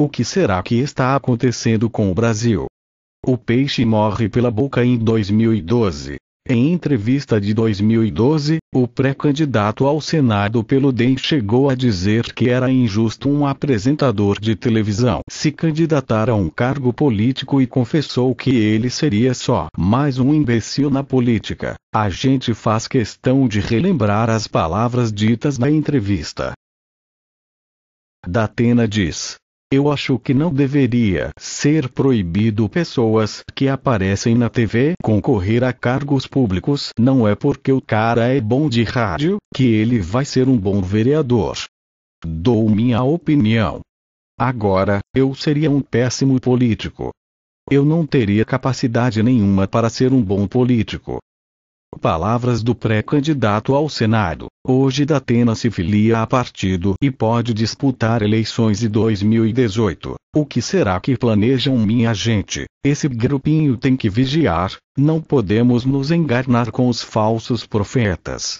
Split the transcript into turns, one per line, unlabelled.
O que será que está acontecendo com o Brasil? O peixe morre pela boca em 2012. Em entrevista de 2012, o pré-candidato ao Senado pelo DEM chegou a dizer que era injusto um apresentador de televisão se candidatar a um cargo político e confessou que ele seria só mais um imbecil na política. A gente faz questão de relembrar as palavras ditas na entrevista. Datena diz: eu acho que não deveria ser proibido pessoas que aparecem na TV concorrer a cargos públicos. Não é porque o cara é bom de rádio que ele vai ser um bom vereador. Dou minha opinião. Agora, eu seria um péssimo político. Eu não teria capacidade nenhuma para ser um bom político. Palavras do pré-candidato ao Senado. Hoje Datena se filia a partido e pode disputar eleições de 2018. O que será que planejam minha gente? Esse grupinho tem que vigiar, não podemos nos enganar com os falsos profetas.